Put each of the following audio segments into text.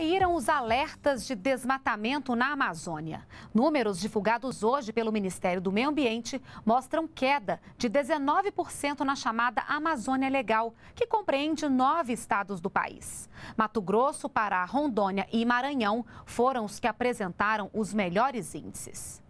Caíram os alertas de desmatamento na Amazônia. Números divulgados hoje pelo Ministério do Meio Ambiente mostram queda de 19% na chamada Amazônia Legal, que compreende nove estados do país. Mato Grosso, Pará, Rondônia e Maranhão foram os que apresentaram os melhores índices.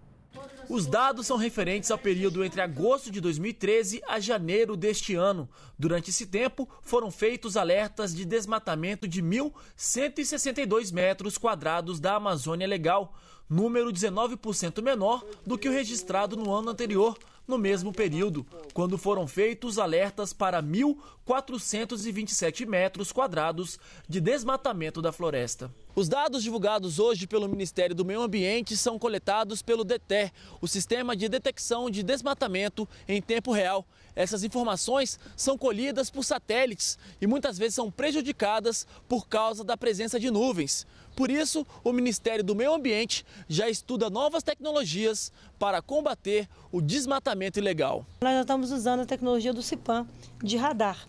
Os dados são referentes ao período entre agosto de 2013 a janeiro deste ano. Durante esse tempo, foram feitos alertas de desmatamento de 1.162 metros quadrados da Amazônia Legal, número 19% menor do que o registrado no ano anterior, no mesmo período, quando foram feitos alertas para 1.427 metros quadrados de desmatamento da floresta. Os dados divulgados hoje pelo Ministério do Meio Ambiente são coletados pelo DETER, o Sistema de Detecção de Desmatamento em Tempo Real. Essas informações são colhidas por satélites e muitas vezes são prejudicadas por causa da presença de nuvens. Por isso, o Ministério do Meio Ambiente já estuda novas tecnologias para combater o desmatamento ilegal. Nós já estamos usando a tecnologia do CIPAM de radar.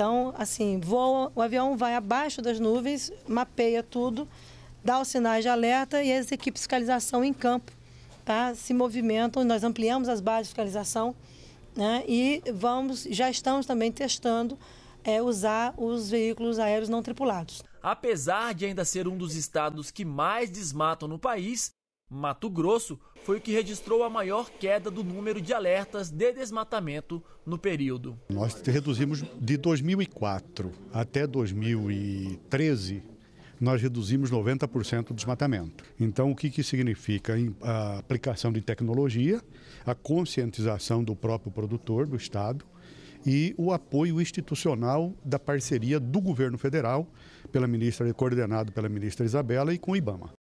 Então, assim, voa, o avião vai abaixo das nuvens, mapeia tudo, dá os sinais de alerta e as equipes de fiscalização em campo tá, se movimentam. Nós ampliamos as bases de fiscalização né, e vamos, já estamos também testando é, usar os veículos aéreos não tripulados. Apesar de ainda ser um dos estados que mais desmatam no país, Mato Grosso foi o que registrou a maior queda do número de alertas de desmatamento no período. Nós reduzimos de 2004 até 2013, nós reduzimos 90% do desmatamento. Então, o que, que significa a aplicação de tecnologia, a conscientização do próprio produtor, do Estado, e o apoio institucional da parceria do governo federal, pela ministra, coordenado pela ministra Isabela e com o IBAMA.